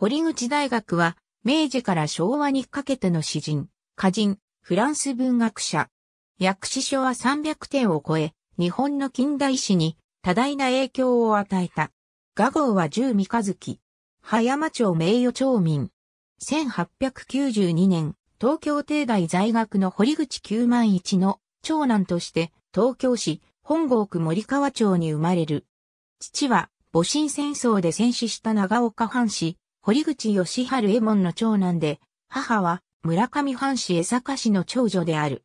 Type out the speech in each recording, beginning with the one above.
堀口大学は、明治から昭和にかけての詩人、歌人、フランス文学者。訳師書は300点を超え、日本の近代史に多大な影響を与えた。画号は十三日月。葉山町名誉町民。1892年、東京帝大在学の堀口九万一の長男として、東京市本郷区森川町に生まれる。父は、戊辰戦争で戦死した長岡藩士、堀口義春右衛門の長男で、母は村上藩士江坂市の長女である。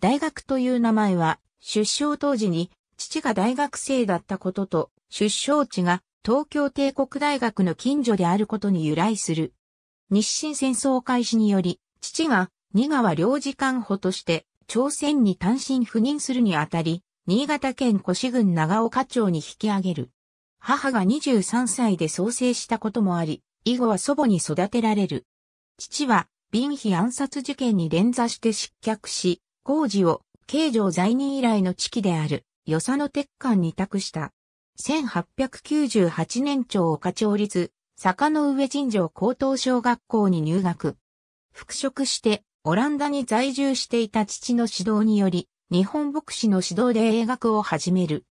大学という名前は、出生当時に父が大学生だったことと、出生地が東京帝国大学の近所であることに由来する。日清戦争開始により、父が新川領事官補として朝鮮に単身赴任するにあたり、新潟県越郡長岡町に引き上げる。母が23歳で創生したこともあり、以後は祖母に育てられる。父は、貧費暗殺事件に連座して失脚し、工事を、慶城在任以来の地期である、与謝野鉄管に託した。1898年長岡町立、坂の上神城高等小学校に入学。復職して、オランダに在住していた父の指導により、日本牧師の指導で英学を始める。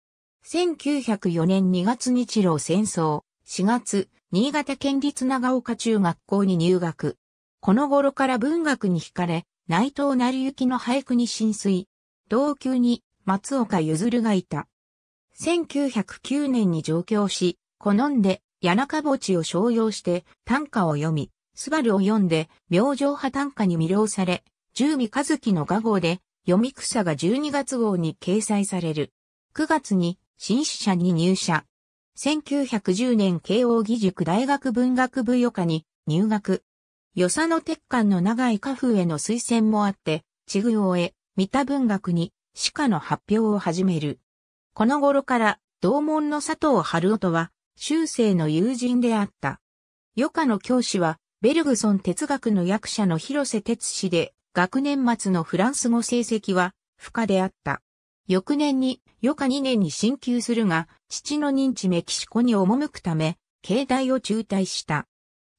1904年2月日露戦争、4月、新潟県立長岡中学校に入学。この頃から文学に惹かれ、内藤成幸の俳句に浸水。同級に松岡譲がいた。1909年に上京し、好んで、谷中墓地を商用して短歌を読み、スバルを読んで、明星派短歌に魅了され、十味和樹の画号で、読み草が12月号に掲載される。9月に、新使者に入社。1910年慶応義塾大学文学部予科に入学。与謝野鉄管の長い家風への推薦もあって、地具を終え、三田文学に、歯科の発表を始める。この頃から、同門の佐藤春夫とは、修正の友人であった。余科の教師は、ベルグソン哲学の役者の広瀬哲氏で、学年末のフランス語成績は、不可であった。翌年に、余下2年に進級するが、父の認知メキシコに赴くため、境内を中退した。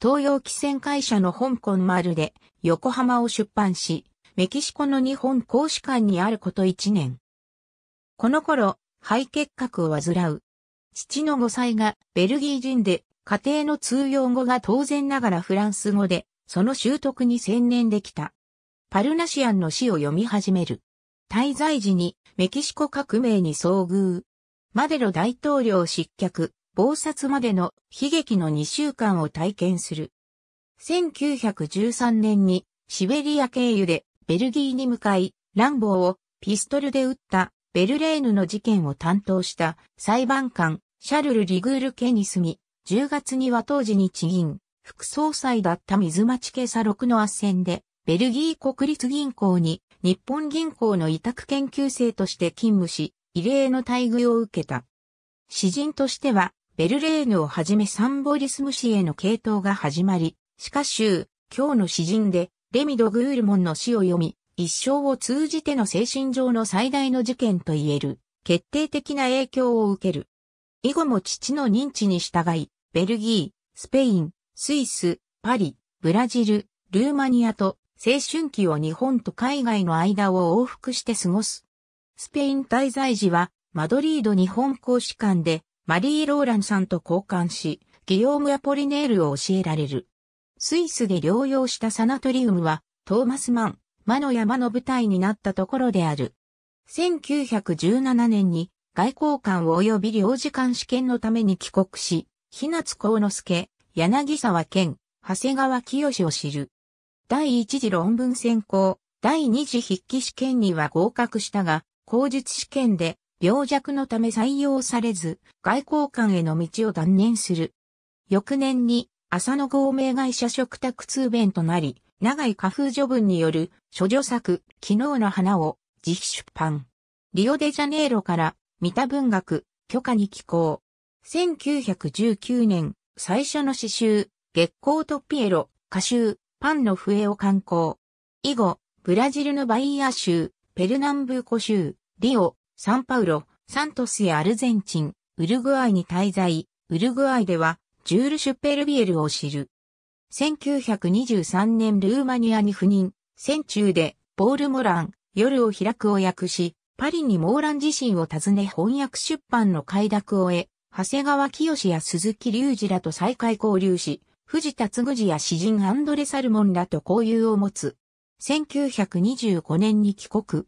東洋汽船会社の香港丸で、横浜を出版し、メキシコの日本公使館にあること1年。この頃、肺結核を患う。父の5歳がベルギー人で、家庭の通用語が当然ながらフランス語で、その習得に専念できた。パルナシアンの詩を読み始める。滞在時にメキシコ革命に遭遇。マデロ大統領失脚、暴殺までの悲劇の2週間を体験する。1913年にシベリア経由でベルギーに向かい、ランボーをピストルで撃ったベルレーヌの事件を担当した裁判官シャルル・リグール家に住み、10月には当時日銀、副総裁だった水町家佐六の斡旋で、ベルギー国立銀行に日本銀行の委託研究生として勤務し、異例の待遇を受けた。詩人としては、ベルレーヌをはじめサンボリスム氏への系統が始まり、しかし、今日の詩人で、レミド・グールモンの詩を読み、一生を通じての精神上の最大の事件と言える、決定的な影響を受ける。以後も父の認知に従い、ベルギー、スペイン、スイス、パリ、ブラジル、ルーマニアと青春期を日本と海外の間を往復して過ごす。スペイン滞在時は、マドリード日本公使館で、マリー・ローランさんと交換し、ギヨーム・アポリネールを教えられる。スイスで療養したサナトリウムは、トーマス・マン、魔の山の舞台になったところである。1917年に外交官及び領事館試験のために帰国し、日夏幸之助、柳沢健、長谷川清を知る。第一次論文選考、第二次筆記試験には合格したが、口述試験で病弱のため採用されず、外交官への道を断念する。翌年に、浅野合名会社食卓通弁となり、長井花風序文による、諸女作、昨日の花を、自費出版。リオデジャネイロから、三田文学、許可に寄稿。1919年、最初の詩集、月光とピエロ、歌集、パンの笛を観光。以後、ブラジルのバイア州、ペルナンブーコ州、リオ、サンパウロ、サントスやアルゼンチン、ウルグアイに滞在、ウルグアイでは、ジュール・シュッペルビエルを知る。1923年ルーマニアに赴任、戦中で、ボール・モラン、夜を開くを訳し、パリにモーラン自身を訪ね翻訳出版の快諾を得、長谷川清や鈴木隆二らと再会交流し、藤田嗣治や詩人アンドレ・サルモンらと交友を持つ。1925年に帰国。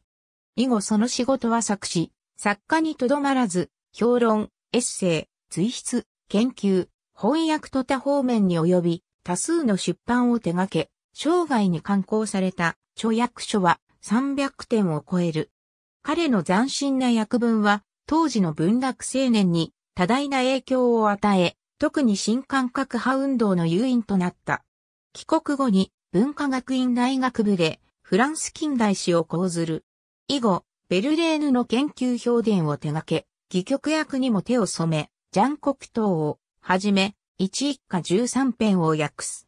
以後その仕事は作詞、作家にとどまらず、評論、エッセイ、追筆、研究、翻訳と多方面に及び、多数の出版を手掛け、生涯に刊行された著訳書は300点を超える。彼の斬新な訳文は、当時の文学青年に多大な影響を与え、特に新感覚派運動の誘引となった。帰国後に文化学院大学部でフランス近代史を講ずる。以後、ベルレーヌの研究評伝を手掛け、戯曲役にも手を染め、ジャンコト党をはじめ、一一家十三編を訳す。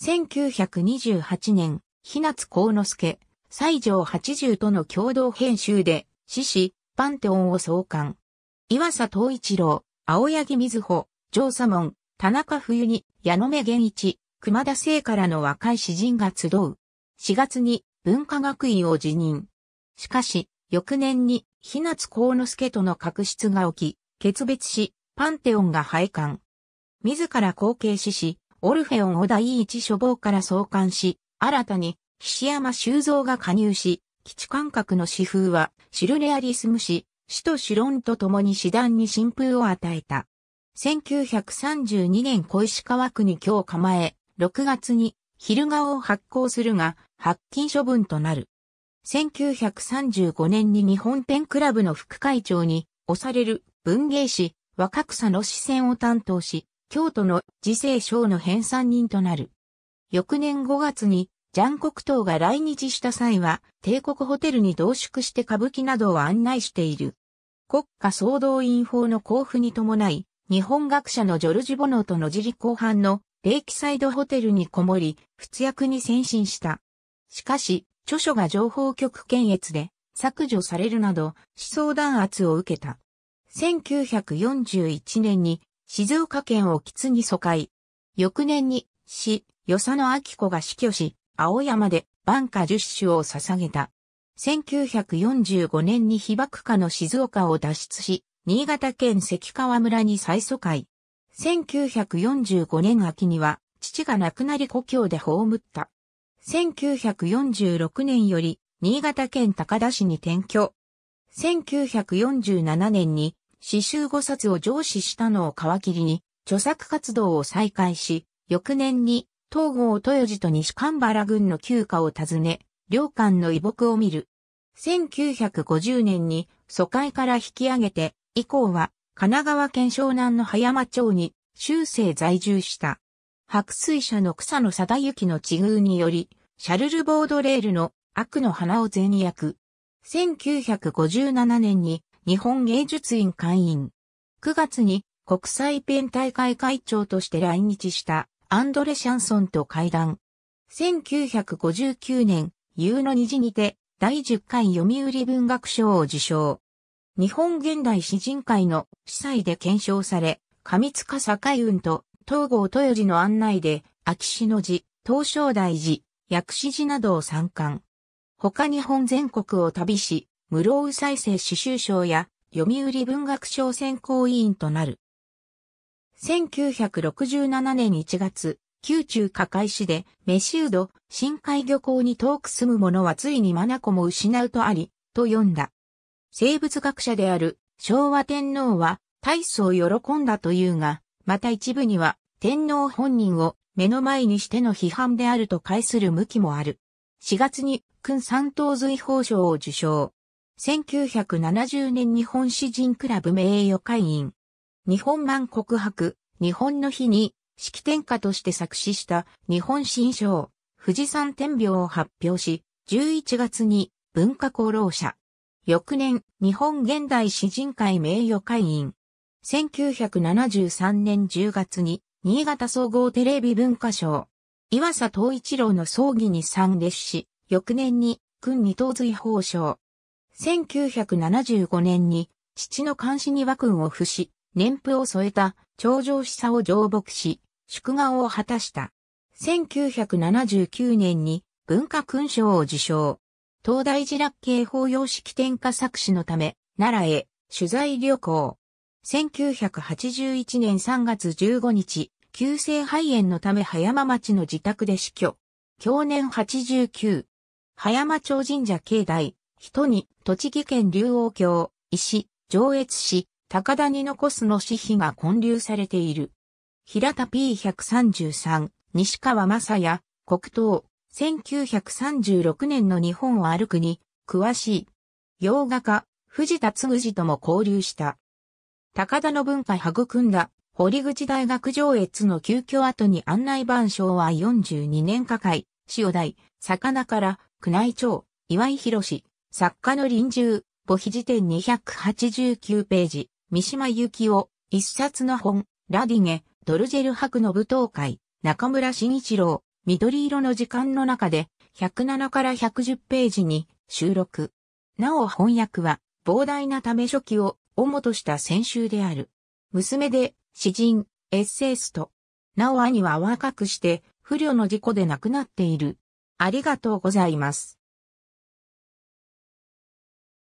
1928年、日夏幸之助、西条八十との共同編集で、獅子、パンテオンを創刊。岩佐藤一郎、青柳瑞穂、上左門、田中冬に、矢野目源一、熊田聖からの若い詩人が集う。4月に文化学院を辞任。しかし、翌年に、日夏幸之助との確執が起き、決別し、パンテオンが廃刊。自ら後継死し、オルフェオンを第一書房から創刊し、新たに、菱山修造が加入し、基地感覚の詩風は、シュルレアリスム詩、詩とシュロンと共に詩壇に新風を与えた。1932年小石川区に今日構え、6月に昼顔を発行するが、発禁処分となる。1935年に日本ペンクラブの副会長に押される文芸誌若草の視線を担当し、京都の自制省の編纂人となる。翌年5月に、ジャン国党が来日した際は、帝国ホテルに同宿して歌舞伎などを案内している。国家総動員法の交付に伴い、日本学者のジョルジ・ボノとのじり後半のレイキサイドホテルにこもり、仏役に先進した。しかし、著書が情報局検閲で削除されるなど思想弾圧を受けた。1941年に静岡県を吉に疎開。翌年に、市、与謝野明子が死去し、青山で万夏十種を捧げた。1945年に被爆下の静岡を脱出し、新潟県関川村に再疎開。1945年秋には、父が亡くなり故郷で葬った。1946年より、新潟県高田市に転居。1947年に、詩集五冊を上司したのを皮切りに、著作活動を再開し、翌年に、東郷豊寺と西神原郡の旧家を訪ね、両館の遺木を見る。1950年に疎開から引き上げて以降は、神奈川県湘南の葉山町に、修正在住した。白水社の草野貞幸の地遇により、シャルルボードレールの悪の花を前役。1957年に日本芸術院会員。9月に国際ペン大会会長として来日したアンドレ・シャンソンと会談。1959年、夕の虹にて第10回読売文学賞を受賞。日本現代詩人会の司祭で検証され、上塚坂雲と東郷豊寺の案内で、秋篠寺、東照大寺、薬師寺などを参観。他日本全国を旅し、室尾再生詩集賞や読売文学賞選考委員となる。1967年1月、宮中加海市で、メシウド、深海漁港に遠く住む者はついにマナコも失うとあり、と読んだ。生物学者である昭和天皇は大層喜んだというが、また一部には天皇本人を目の前にしての批判であると解する向きもある。4月に君三等随法賞を受賞。1970年日本詩人クラブ名誉会員。日本万国博、日本の日に、式典歌として作詞した日本新章、富士山天病を発表し、11月に文化功労者、翌年、日本現代詩人会名誉会員。1973年10月に、新潟総合テレビ文化賞、岩佐東一郎の葬儀に参列し、翌年に、君二等随法賞。1975年に、父の監視に和君を付し、年譜を添えた、頂上しさを上牧し、祝賀を果たした。1979年に、文化勲章を受賞。東大寺楽景法要式典下作詞のため、奈良へ取材旅行。1981年3月15日、急性肺炎のため葉山町の自宅で死去。去年89。葉山町神社境内、人に、栃木県竜王郷、石、上越市、高田に残すの死碑が混流されている。平田 P133、西川正也、黒糖、1936年の日本を歩くに、詳しい。洋画家、藤田嗣治とも交流した。高田の文化育んだ、堀口大学上越の急遽後に案内板章は42年下会、塩台、魚から、宮内庁、岩井博士、作家の臨終、母碑辞典289ページ、三島由紀夫、一冊の本、ラディゲ、ドルジェル博の舞踏会、中村慎一郎、緑色の時間の中で107から110ページに収録。なお翻訳は膨大なため初期を主とした先週である。娘で詩人、エッセイスト。なお兄は若くして不慮の事故で亡くなっている。ありがとうございます。